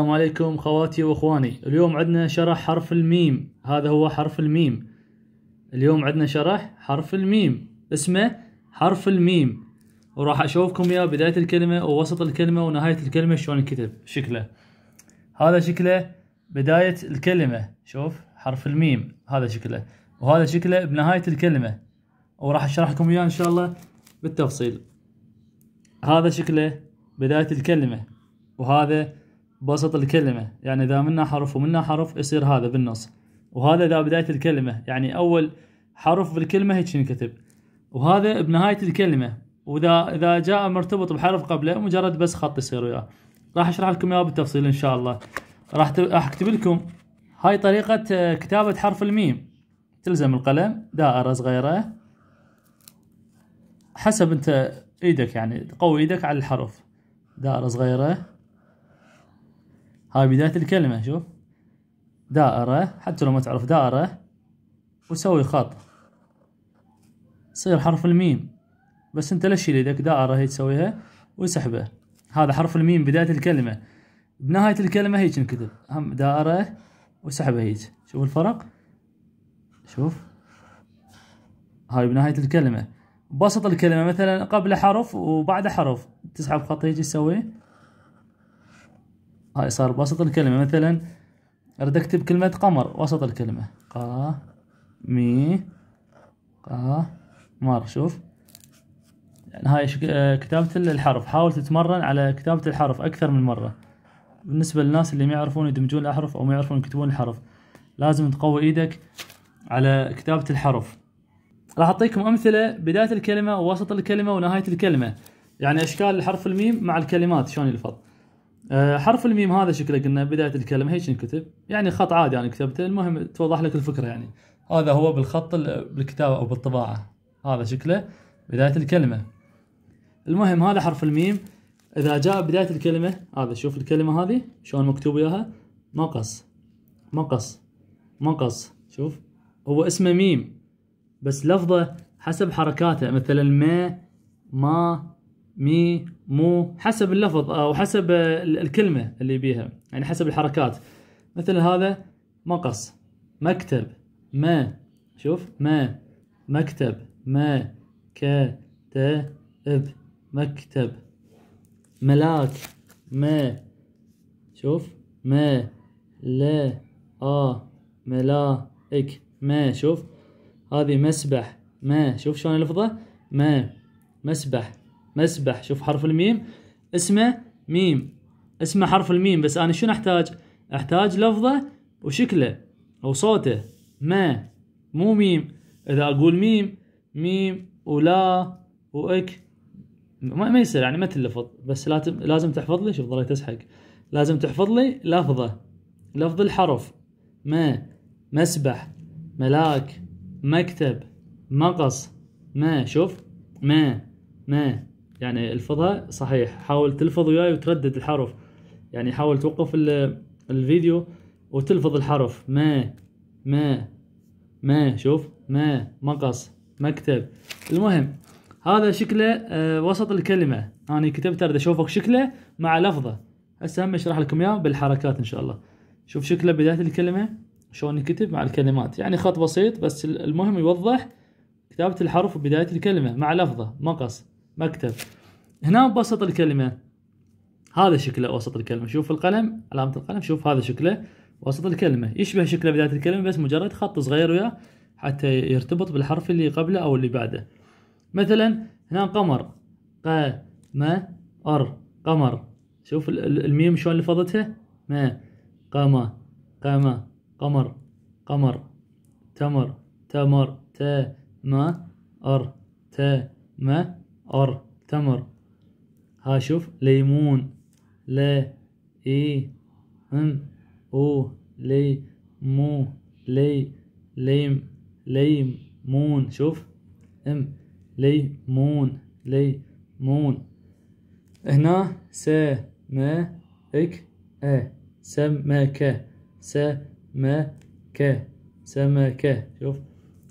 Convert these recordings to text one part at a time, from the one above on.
السلام عليكم خواتي واخواني اليوم عندنا شرح حرف الميم هذا هو حرف الميم اليوم عندنا شرح حرف الميم اسمه حرف الميم وراح اشوفكم يا بداية الكلمة ووسط الكلمة ونهاية الكلمة شلون انكتب شكله هذا شكله بداية الكلمة شوف حرف الميم هذا شكله وهذا شكله بنهاية الكلمة وراح اشرح لكم اياه ان شاء الله بالتفصيل هذا شكله بداية الكلمة وهذا بوسط الكلمة يعني إذا منا حرف ومنا حرف يصير هذا بالنص وهذا إذا بداية الكلمة يعني أول حرف بالكلمة هيك ينكتب وهذا بنهاية الكلمة وإذا إذا جاء مرتبط بحرف قبله مجرد بس خط يصير وياه راح أشرح لكم إياه بالتفصيل إن شاء الله راح أكتب لكم هاي طريقة آه، كتابة حرف الميم تلزم القلم دائرة صغيرة حسب أنت إيدك يعني قوي إيدك على الحرف دائرة صغيرة هاي بداية الكلمة شوف دائرة حتى لو ما تعرف دائرة وسوي خط يصير حرف الميم بس انت ليش يدك دائرة هي تسويها وسحبه هذا حرف الميم بداية الكلمة بنهاية الكلمة هيك انكتب هم دائرة وسحبه هيك شوف الفرق شوف هاي بنهاية الكلمة بسط الكلمة مثلا قبل حرف وبعد حرف تسحب خط هيك تسوي هاي آه، صار بوسط الكلمة مثلا أريد أكتب كلمة قمر وسط الكلمة قا مي مر شوف يعني هاي آه، كتابة الحرف حاول تتمرن على كتابة الحرف أكثر من مرة بالنسبة للناس اللي ما يعرفون يدمجون الأحرف أو ما يعرفون يكتبون الحرف لازم تقوي إيدك على كتابة الحرف راح أعطيكم أمثلة بداية الكلمة ووسط الكلمة ونهاية الكلمة يعني أشكال الحرف الميم مع الكلمات شلون يلفظ آه، حرف الميم هذا شكله قلنا بدايه الكلمه هيش نكتب يعني خط عادي انا يعني كتبته المهم توضح لك الفكره يعني هذا هو بالخط بالكتابه او بالطباعه هذا شكله بدايه الكلمه المهم هذا حرف الميم اذا جاء بدايه الكلمه هذا شوف الكلمه هذه شلون مكتوب وياها مقص مقص مقص شوف هو اسمه ميم بس لفظه حسب حركاته مثلا ما ما مي مو حسب اللفظ او حسب الكلمه اللي بيها يعني حسب الحركات مثل هذا مقص مكتب ما شوف ما مكتب ما اب مكتب ملاك ما شوف ما لا آ ملائك ما شوف هذه مسبح ما شوف شلون لفظه ما مسبح مسبح شوف حرف الميم اسمه ميم اسمه حرف الميم بس انا شنو احتاج احتاج لفظه وشكله او صوته ما مو ميم اذا اقول ميم ميم ولا واك ما, ما يصير يعني ما تلفظ بس لازم تحفظ لي شوف ضليت اسحق لازم تحفظ لي لفظه لفظ الحرف ما مسبح ملاك مكتب مقص ما شوف ما ما يعني الفظها صحيح حاول تلفظ وياي وتردد الحرف يعني حاول توقف الفيديو وتلفظ الحرف ما ما ما شوف ما مقص مكتب المهم هذا شكله آه، وسط الكلمة أنا كتبت أريد أشوفك شكله مع لفظه هسه هم أشرح لكم إياه بالحركات إن شاء الله شوف شكله بداية الكلمة شلون يكتب مع الكلمات يعني خط بسيط بس المهم يوضح كتابة الحرف بداية الكلمة مع لفظه مقص مكتب هنا بوسط الكلمة هذا شكله وسط الكلمة شوف القلم علامة القلم شوف هذا شكله وسط الكلمة يشبه شكله بداية الكلمة بس مجرد خط صغير وياه حتى يرتبط بالحرف اللي قبله أو اللي بعده مثلا هنا قمر ق م أر قمر شوف الميم شلون لفظتها ما قما قما قمر قمر تمر تمر ت م أر ت م أر تمر ها شوف ليمون ل اي ام او لي مو لي ليم ليم مون شوف ام ليمون ليمون هنا إك ا سمك سمك سمك شوف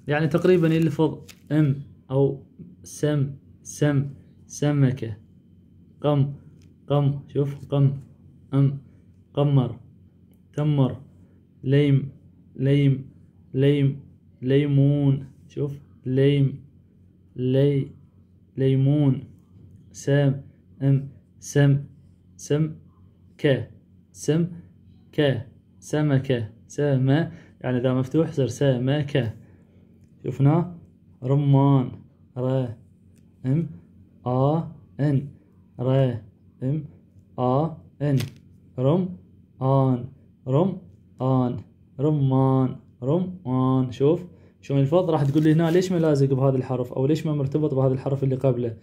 يعني تقريبا يلفظ ام او سم سم سمكة قم قم شوف قم أم قمر تمر ليم ليم ليم ليمون شوف ليم لي ليمون سام أم سم سم ك سم ك سمكة سما يعني إذا مفتوح صار سمكة شفنا رمان ر ام آ إن ر ام آ إن رم آن رم آن رمان رمان شوف شلون الفض راح تقول لي هنا ليش ما لازق بهذا الحرف او ليش ما مرتبط بهذا الحرف اللي قبله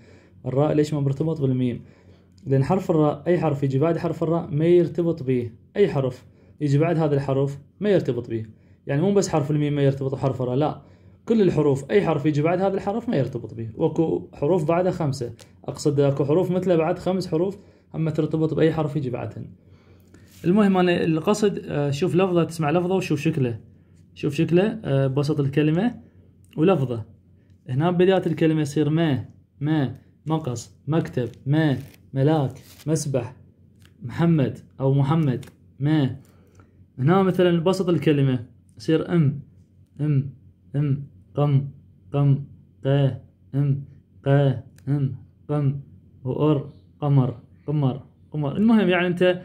الراء ليش ما مرتبط بالميم لان حرف الراء اي حرف يجي بعد حرف الراء ما يرتبط به اي حرف يجي بعد هذا الحرف ما يرتبط به يعني مو بس حرف الميم ما يرتبط بحرف الراء لا كل الحروف اي حرف يجي بعد هذا الحرف ما يرتبط به واكو حروف بعدها خمسه اقصد اكو حروف مثله بعد خمس حروف اما ترتبط باي حرف يجي بعدهن المهم انا القصد آه، شوف لفظه تسمع لفظه وشوف شكله شوف شكله آه، بوسط الكلمه ولفظه هنا بدايه الكلمه يصير ما ما مقص مكتب ما ملاك مسبح محمد او محمد ما هنا مثلا بوسط الكلمه يصير ام ام ام قم قم قا ام قا ام قم وأر قمر قمر قمر المهم يعني أنت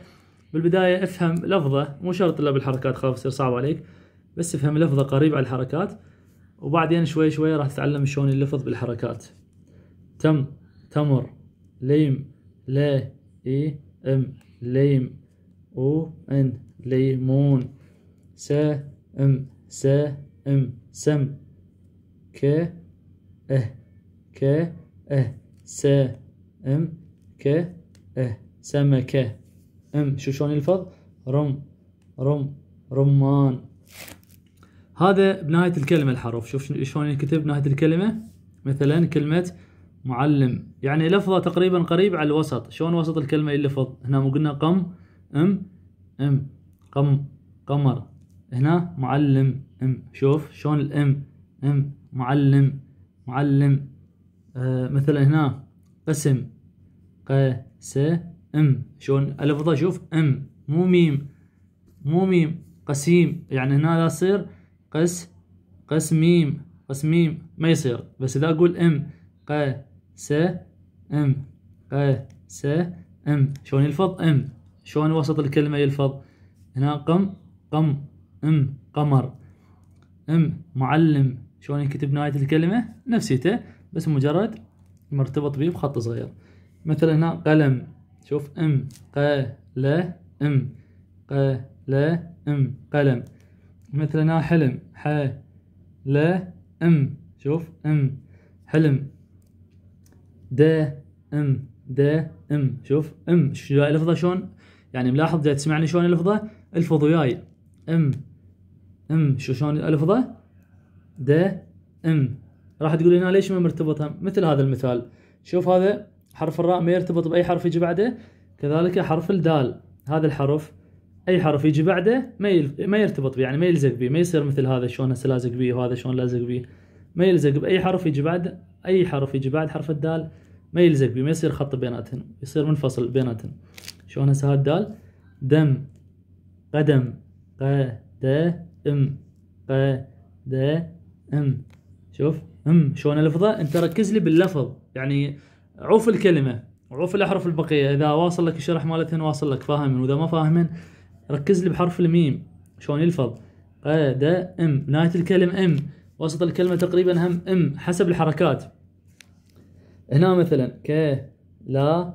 بالبداية افهم لفظة مو شرط إلا بالحركات خلاص يصير صعب عليك بس افهم لفظة قريب على الحركات وبعدين شوي شوي راح تتعلم شلون اللفظ بالحركات تم تمر ليم لا اي ام ليم او ان ليمون س ام س ام سم ك اه ك اه س ام ك اه سمكة ام شو شلون يلفظ رم رم رمان هذا بنهاية الكلمة الحرف شوف شلون ينكتب بنهاية الكلمة مثلا كلمة معلم يعني لفظه تقريبا قريب على الوسط شلون وسط الكلمة يلفظ هنا مو قلنا قم ام ام قم قمر هنا معلم ام شوف شلون الام ام معلم معلم آه مثلا هنا قسم س ام شلون الفظه شوف ام مو ميم مو ميم قسيم يعني هنا لا يصير قس قس ميم قس ميم ما يصير بس اذا اقول ام س ام س ام شلون يلفظ ام شلون وسط الكلمه يلفظ هنا قم قم ام قمر ام معلم شلون ينكتب نهاية الكلمة نفسيته بس مجرد مرتبط به بخط صغير مثلا هنا قلم شوف ام ل ام ام قلم مثلا هنا حلم ح ام شوف ام حلم د ام د ام شوف ام شو الفظه شلون يعني ملاحظ جاي تسمعني شلون الفظه الفظ وياي ام ام شو شلون الفظه د ام راح تقول هنا ليش ما مرتبطه مثل هذا المثال شوف هذا حرف الراء ما يرتبط باي حرف يجي بعده كذلك حرف الدال هذا الحرف اي حرف يجي بعده ما ما يرتبط به يعني ما يلزق به ما يصير مثل هذا شلون هسه لازق به وهذا شلون لازق به ما يلزق باي حرف يجي بعد اي حرف يجي بعد حرف الدال ما يلزق به ما يصير خط بيناتهم يصير منفصل بيناتهم شلون هسه هذا الدال دم قدم ق د ام ق د ام شوف ام شلون الفظه انت ركز لي باللفظ يعني عوف الكلمه عوف الاحرف البقيه اذا واصل لك الشرح مالتهن واصل لك فاهمين واذا ما فاهمين ركز لي بحرف الميم شلون يلفظ قد ام نهايه الكلمه ام وسط الكلمه تقريبا هم ام حسب الحركات هنا مثلا ك لا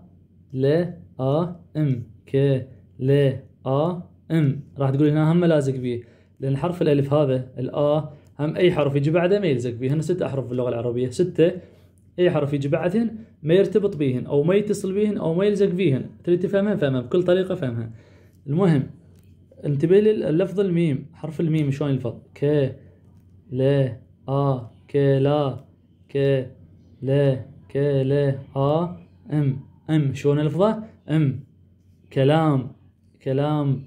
ل ا ام ك ل ا ام راح تقول هنا هم لازق بيه لان حرف الالف هذا الا هم اي حرف يجي بعده ما يلزق هنا ست احرف باللغه العربيه سته اي حرف يجي بعدهن ما يرتبط بيهن او ما يتصل بيهن او ما يلزق بيهن تريد تفهمها فهمها بكل طريقه فهمها المهم انتبه للفظ الميم حرف الميم شلون يلفظ ك ل ا ك لا ك ل ك ل ا ام ام شلون الفظه ام كلام كلام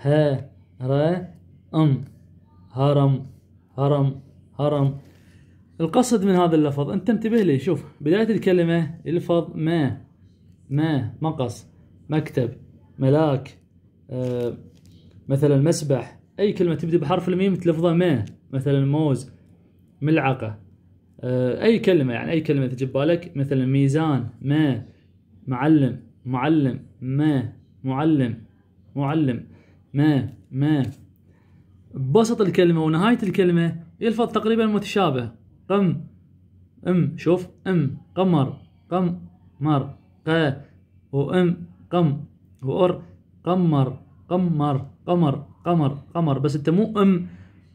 ها ر ام هرم هرم هرم القصد من هذا اللفظ انت انتبه لي شوف بداية الكلمة الفظ ما ما مقص مكتب ملاك آه مثلا مسبح اي كلمة تبدأ بحرف الميم تلفظة ما مثلا موز ملعقة آه اي كلمة يعني اي كلمة تجي بالك مثلا ميزان ما معلم معلم ما معلم معلم ما ما بسط الكلمة ونهاية الكلمة يلفظ تقريبا متشابه قم ام شوف ام قمر قم مر ق وام قم وأر قمر قمر قمر قمر قمر بس انت مو ام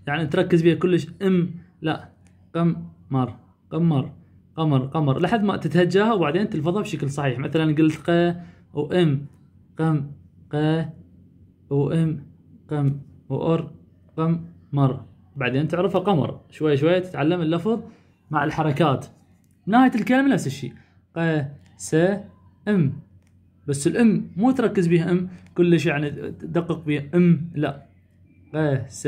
يعني تركز بيها كلش ام لا قم مر قمر قمر قمر لحد ما تتهجاها وبعدين تلفظها بشكل صحيح مثلا قلت ق وام قم ق وام قم وأر قمر بعدين تعرفها قمر شوي شوي تتعلم اللفظ مع الحركات نهاية الكلمة نفس الشيء ق س ام بس الام مو تركز بها ام كلش يعني تدقق بها ام لا ق س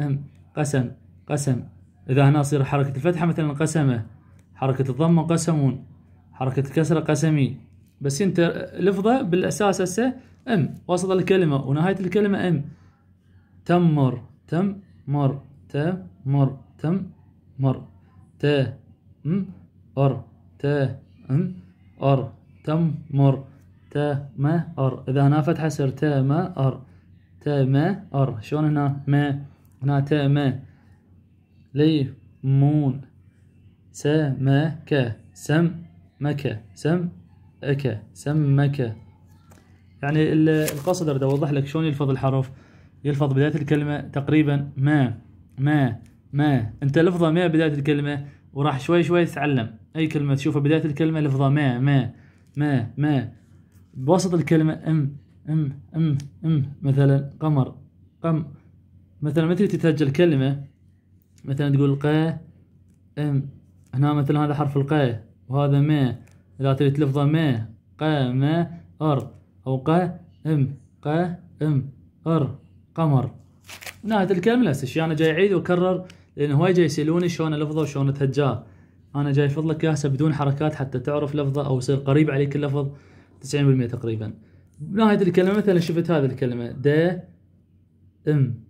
ام قسم قسم اذا هنا تصير حركة الفتحة مثلا قسمة حركة الضمة قسمون حركة الكسرة قسمي بس انت لفظة بالاساس هسه ام وسط الكلمة ونهاية الكلمة ام تمر تم مر ت مر تم مر ت م ار ت م ار تم مر تما ار اذا هنا فتحه سر ت م ار م ار شلون هنا ما هنا سم ليمون سم اك سم مك يعني القصد اريد اوضح لك شلون يلفظ الحرف يلفظ بداية الكلمة تقريبا ما ما ما انت لفظة ما بداية الكلمة وراح شوي شوي تتعلم اي كلمة تشوفها بداية الكلمة لفظة ما ما ما ما بوسط الكلمة ام ام ام ام مثلا قمر قم مثلا متى تتهجل كلمة مثلا تقول قا ام هنا مثلا هذا حرف القاء وهذا ما اذا تريد لفظة ما قا ما ار او قا ام قا ام ار قمر نهايه الكلام نفس الشيء انا جاي اعيد واكرر لان هواي جاي يسالوني شلون الفظه وشلون تهجاه انا جاي افض لك اياها بدون حركات حتى تعرف لفظه او يصير قريب عليك اللفظ 90% تقريبا نهايه الكلمه مثلا شفت هذه الكلمه د ام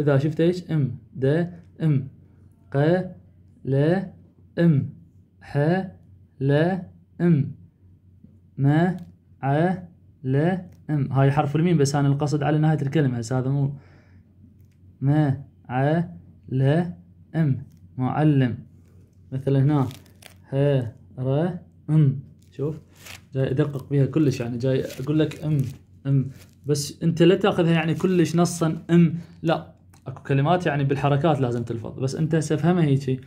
اذا شفت ايش ام د ام ق ل ام ح ل ام ما ع ل ام هاي حرف الميم بس انا القصد على نهايه الكلمه هسه هذا مو ما ع ل ام معلم مثلا هنا ه ر ام شوف جاي ادقق بها كلش يعني جاي اقول لك ام ام بس انت لا تاخذها يعني كلش نصا ام لا اكو كلمات يعني بالحركات لازم تلفظ بس انت هسه افهمها هيجي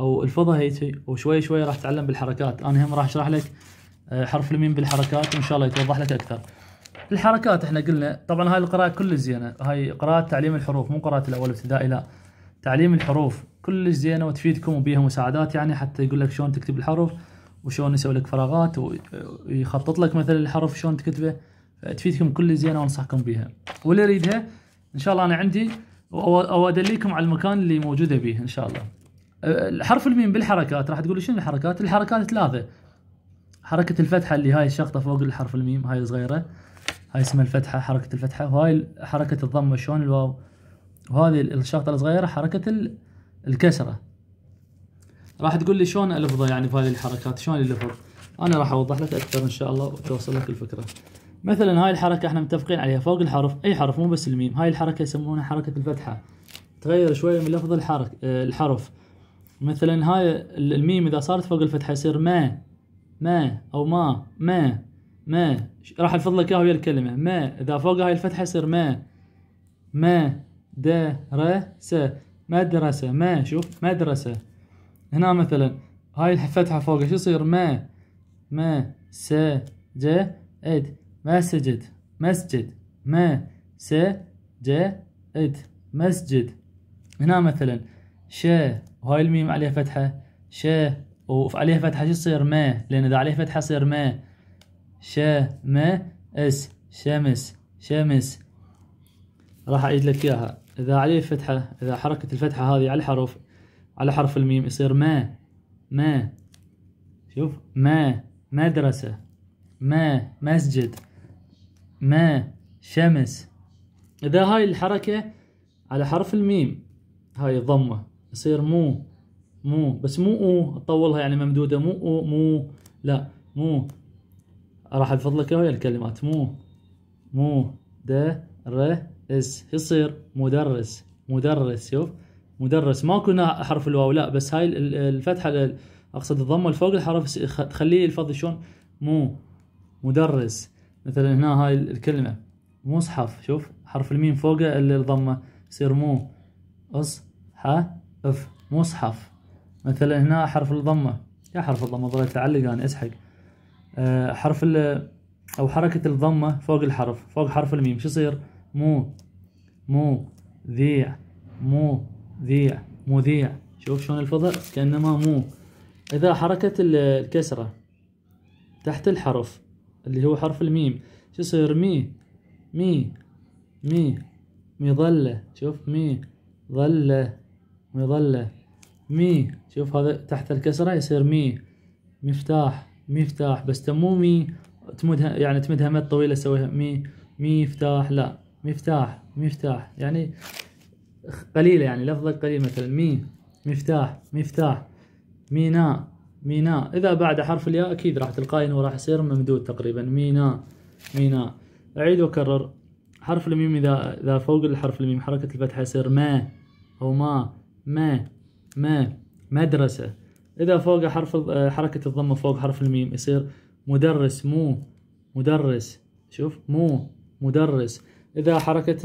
او الفظها هيجي وشوي شوي راح تتعلم بالحركات انا هم راح اشرح لك آه، حرف الميم بالحركات وان شاء الله يتوضح لك اكثر الحركات احنا قلنا طبعا هاي القراءه كلش زينه هاي قراءه تعليم الحروف مو قراءه الاول ابتدائي لا تعليم الحروف كلش زينه وتفيدكم وبيها مساعدات يعني حتى يقول لك شلون تكتب الحرف وشلون يسوي لك فراغات ويخطط لك مثلا الحرف شلون تكتبه تفيدكم كل زينه وانصحكم بيها واللي يريدها ان شاء الله انا عندي او ادليكم على المكان اللي موجوده بيه ان شاء الله أه، حرف الميم بالحركات راح تقول شنو الحركات الحركات ثلاثه حركة الفتحة اللي هاي الشقطة فوق الحرف الميم هاي صغيرة هاي اسمها الفتحة حركة الفتحة وهاي حركة الضمة شلون الواو وهذه الشقطة الصغيرة حركة الكسرة راح تقول لي شلون الفظه يعني بهذه الحركات شلون الفظ انا راح اوضح لك اكثر ان شاء الله وتوصل لك الفكرة مثلا هاي الحركة احنا متفقين عليها فوق الحرف اي حرف مو بس الميم هاي الحركة يسمونها حركة الفتحة تغير شوية من لفظ الحرك آه، الحرف مثلا هاي الميم اذا صارت فوق الفتحة يصير ما ما او ما ما ما راح الفض لك ويا الكلمه ما اذا فوق هاي الفتحه يصير ما ما س مدرسه ما شوف مدرسه هنا مثلا هاي الفتحه فوق شو يصير ما ما اد مسجد مسجد ما اد مسجد هنا مثلا ش وهاي الميم عليها فتحه ش وفي عليه فتحة شو يصير ما لأن إذا عليه فتحة يصير ما شا ما اس شمس شمس راح أعيد لك إياها إذا عليه فتحة إذا حركة الفتحة هذه على الحرف على حرف الميم يصير ما ما شوف ما مدرسة ما مسجد ما شمس إذا هاي الحركة على حرف الميم هاي الضمة يصير مو مو بس مو او اطولها يعني ممدوده مو او مو لا مو راح لك هاي الكلمات مو مو د ر اس يصير مدرس مدرس شوف مدرس ماكو كنا حرف الواو لا بس هاي الفتحه اقصد الضمه فوق الحرف تخليه الفضي شلون مو مدرس مثلا هنا هاي الكلمه مصحف شوف حرف الميم فوقه الضمه يصير مو اص ح اف مصحف مثلا هنا حرف الضمة يا حرف الضمة ظلت أعلق أنا أسحق آه، حرف ال أو حركة الضمة فوق الحرف فوق حرف الميم شو يصير مو مو ذيع مو ذيع مذيع شوف شلون الفضل كأنما مو إذا حركة الكسرة تحت الحرف اللي هو حرف الميم شو يصير مي مي مي مظلة شوف مي ظلة مظلة مي شوف هذا تحت الكسرة يصير مي مفتاح مفتاح بس تمو مي تمدها يعني تمدها مد طويلة تسويها مي مفتاح لا مفتاح مفتاح يعني قليلة يعني لفظة قليل مثلا مي مفتاح مفتاح ميناء ميناء إذا بعد حرف الياء أكيد راح تلقاه إنه راح يصير ممدود تقريبا ميناء ميناء أعيد وأكرر حرف الميم إذا إذا فوق الحرف الميم حركة الفتحة يصير ما أو ما ما ما مدرسة إذا فوق حرف آه، حركة الضمة فوق حرف الميم يصير مدرس مو مدرس شوف مو مدرس إذا حركة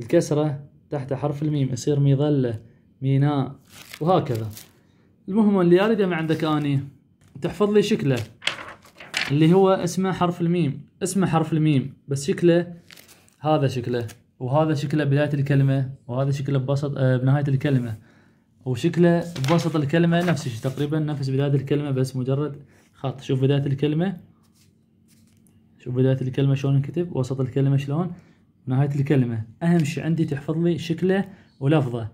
الكسرة تحت حرف الميم يصير مظلة ميناء وهكذا المهم اللي أريده من عندك أني تحفظ لي شكله اللي هو اسمه حرف الميم اسمه حرف الميم بس شكله هذا شكله وهذا شكله بداية الكلمة وهذا شكله ببسط آه، بنهاية الكلمة وشكله بوسط الكلمة نفس الشيء تقريبا نفس بداية الكلمة بس مجرد خط شوف بداية الكلمة شوف بداية الكلمة شلون انكتب وسط الكلمة شلون نهاية الكلمة أهم شيء عندي تحفظ لي شكله ولفظه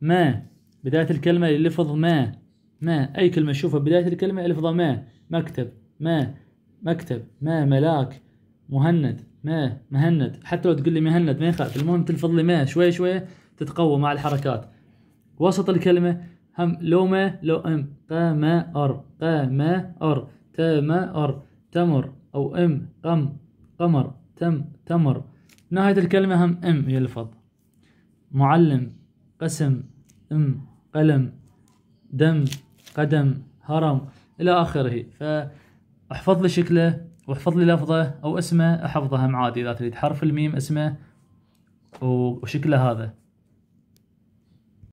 ما بداية الكلمة لفظ ما ما أي كلمة شوفها بداية الكلمة لفظ ما مكتب ما مكتب ما ملاك مهند ما مهند حتى لو تقول لي مهند ما يخاف المهم تلفظ لي ما شوي شوي تتقوى مع الحركات وسط الكلمة هم لومة قام أر تم أر تمر أو أم قم قمر تم تمر نهاية الكلمة هم أم يلفظ معلم قسم أم قلم دم قدم هرم إلى آخره فاحفظ لي شكله واحفظ لي لفظه أو اسمه أحفظه هم عادي إذا تريد حرف الميم اسمه وشكله هذا